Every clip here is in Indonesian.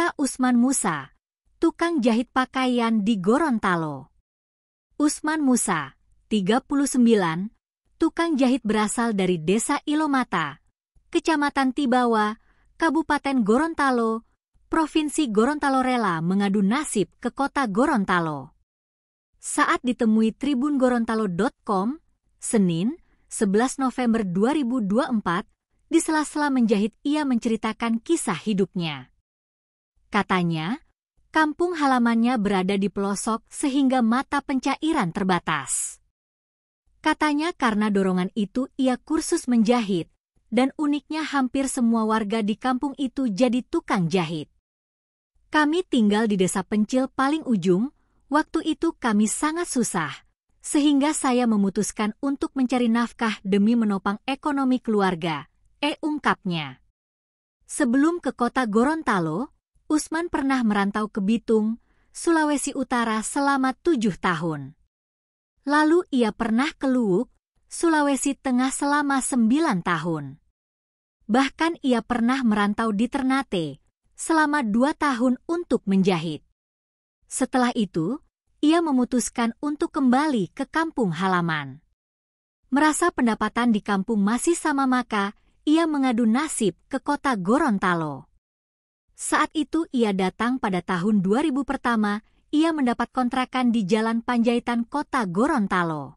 Kata Usman Musa, tukang jahit pakaian di Gorontalo. Usman Musa, 39, tukang jahit berasal dari Desa Ilomata, Kecamatan Tibawa, Kabupaten Gorontalo, Provinsi Gorontalo rela mengadu nasib ke kota Gorontalo. Saat ditemui Tribun Gorontalo.com, Senin, 11 November 2024, di sela-sela menjahit ia menceritakan kisah hidupnya. Katanya, kampung halamannya berada di pelosok sehingga mata pencairan terbatas. Katanya karena dorongan itu ia kursus menjahit, dan uniknya hampir semua warga di kampung itu jadi tukang jahit. Kami tinggal di desa pencil paling ujung, waktu itu kami sangat susah, sehingga saya memutuskan untuk mencari nafkah demi menopang ekonomi keluarga, eh ungkapnya. Sebelum ke kota Gorontalo, Usman pernah merantau ke Bitung, Sulawesi Utara selama tujuh tahun. Lalu ia pernah ke Luwuk, Sulawesi Tengah selama sembilan tahun. Bahkan ia pernah merantau di Ternate selama dua tahun untuk menjahit. Setelah itu, ia memutuskan untuk kembali ke kampung halaman. Merasa pendapatan di kampung masih sama maka, ia mengadu nasib ke kota Gorontalo. Saat itu ia datang pada tahun 2000 pertama, ia mendapat kontrakan di Jalan Panjaitan Kota Gorontalo.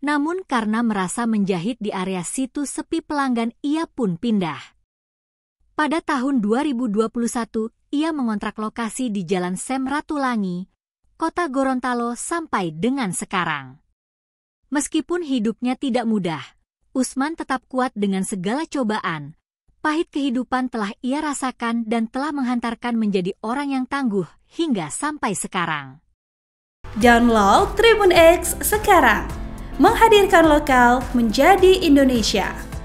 Namun karena merasa menjahit di area situ sepi pelanggan, ia pun pindah. Pada tahun 2021, ia mengontrak lokasi di Jalan Semratulangi, Kota Gorontalo sampai dengan sekarang. Meskipun hidupnya tidak mudah, Usman tetap kuat dengan segala cobaan, pahit kehidupan telah ia rasakan dan telah menghantarkan menjadi orang yang tangguh hingga sampai sekarang. Download Tribun X sekarang, menghadirkan lokal menjadi Indonesia.